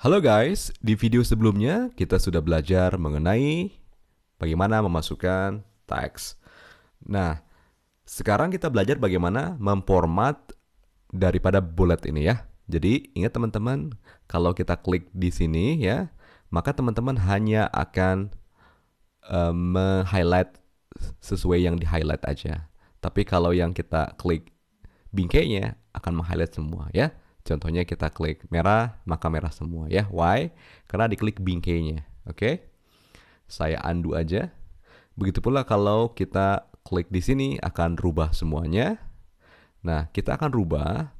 Halo guys, di video sebelumnya kita sudah belajar mengenai bagaimana memasukkan teks. Nah, sekarang kita belajar bagaimana memformat daripada bullet ini ya. Jadi ingat teman-teman, kalau kita klik di sini ya, maka teman-teman hanya akan uh, eh, meng-highlight sesuai yang di-highlight aja. Tapi kalau yang kita klik bingkainya akan meng-highlight semua ya. Contohnya kita klik merah, maka merah semua ya. Why? Karena diklik bingkainya. Oke. Okay? Saya undo aja. Begitu pula kalau kita klik di sini akan rubah semuanya. Nah, kita akan rubah.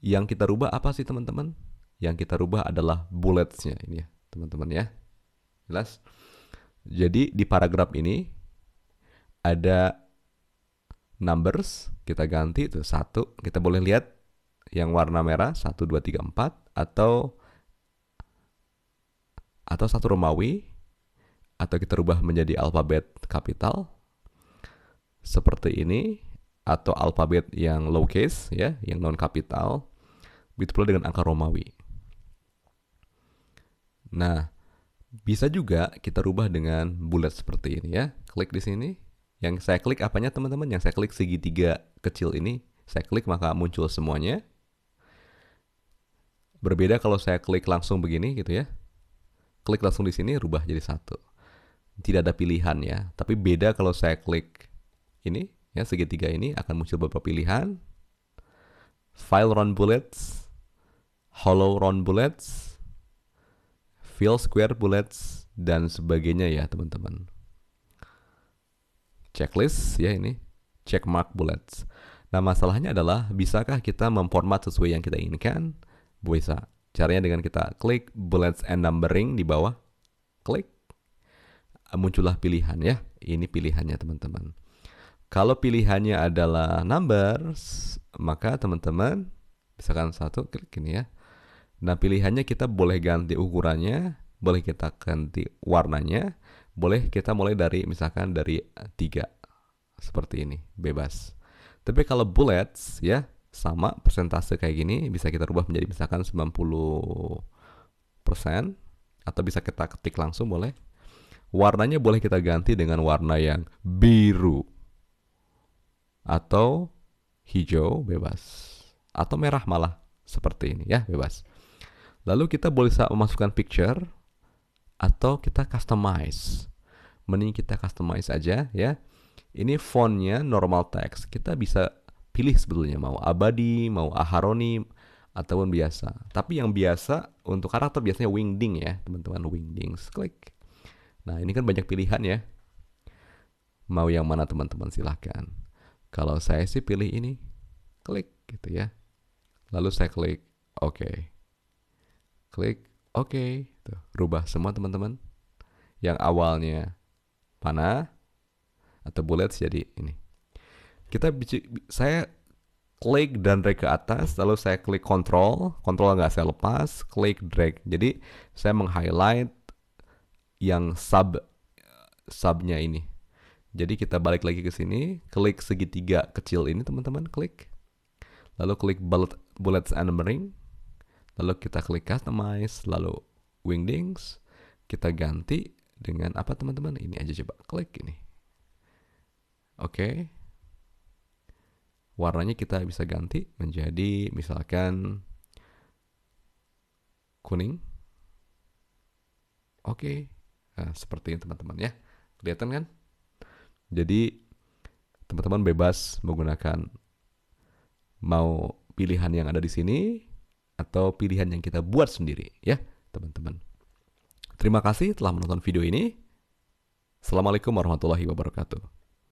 Yang kita rubah apa sih teman-teman? Yang kita rubah adalah bulletsnya ini ya, teman-teman ya. Jelas? Jadi di paragraf ini ada numbers, kita ganti itu satu. Kita boleh lihat yang warna merah 1 2 3 4 atau atau satu Romawi atau kita rubah menjadi alfabet kapital seperti ini atau alfabet yang lowercase ya, yang non kapital begitu pula dengan angka Romawi. Nah, bisa juga kita rubah dengan bulat seperti ini ya. Klik di sini. Yang saya klik apanya teman-teman? Yang saya klik segitiga kecil ini, saya klik maka muncul semuanya. Berbeda kalau saya klik langsung begini gitu ya. Klik langsung di sini rubah jadi satu. Tidak ada pilihan ya. Tapi beda kalau saya klik ini ya segitiga ini akan muncul beberapa pilihan. File round bullets, hollow round bullets, fill square bullets dan sebagainya ya teman-teman. Checklist ya ini, checkmark bullets. Nah, masalahnya adalah bisakah kita memformat sesuai yang kita inginkan? bisa Caranya dengan kita klik bullets and numbering di bawah, klik, muncullah pilihan ya. Ini pilihannya teman-teman. Kalau pilihannya adalah numbers, maka teman-teman misalkan satu klik ini ya. Nah pilihannya kita boleh ganti ukurannya, boleh kita ganti warnanya, boleh kita mulai dari misalkan dari tiga seperti ini bebas. Tapi kalau bullets ya sama persentase kayak gini bisa kita rubah menjadi misalkan 90% atau bisa kita ketik langsung boleh. Warnanya boleh kita ganti dengan warna yang biru atau hijau bebas atau merah malah seperti ini ya bebas. Lalu kita boleh memasukkan picture atau kita customize. Mending kita customize aja ya. Ini fontnya normal text. Kita bisa pilih sebetulnya mau abadi, mau aharoni ataupun biasa. Tapi yang biasa untuk karakter biasanya wingding ya, teman-teman wingdings. Klik. Nah, ini kan banyak pilihan ya. Mau yang mana teman-teman silahkan. Kalau saya sih pilih ini. Klik gitu ya. Lalu saya klik oke. Okay. Klik oke. Okay. Tuh, rubah semua teman-teman. Yang awalnya panah atau bullet jadi ini kita saya klik dan drag ke atas, lalu saya klik control, control nggak saya lepas, klik drag. Jadi saya meng-highlight yang sub subnya ini. Jadi kita balik lagi ke sini, klik segitiga kecil ini teman-teman, klik. Lalu klik bullet, bullets and numbering. Lalu kita klik customize, lalu wingdings. Kita ganti dengan apa teman-teman? Ini aja coba, klik ini. Oke. Okay warnanya kita bisa ganti menjadi misalkan kuning. Oke, okay. nah, seperti ini teman-teman ya. Kelihatan kan? Jadi teman-teman bebas menggunakan mau pilihan yang ada di sini atau pilihan yang kita buat sendiri ya teman-teman. Terima kasih telah menonton video ini. Assalamualaikum warahmatullahi wabarakatuh.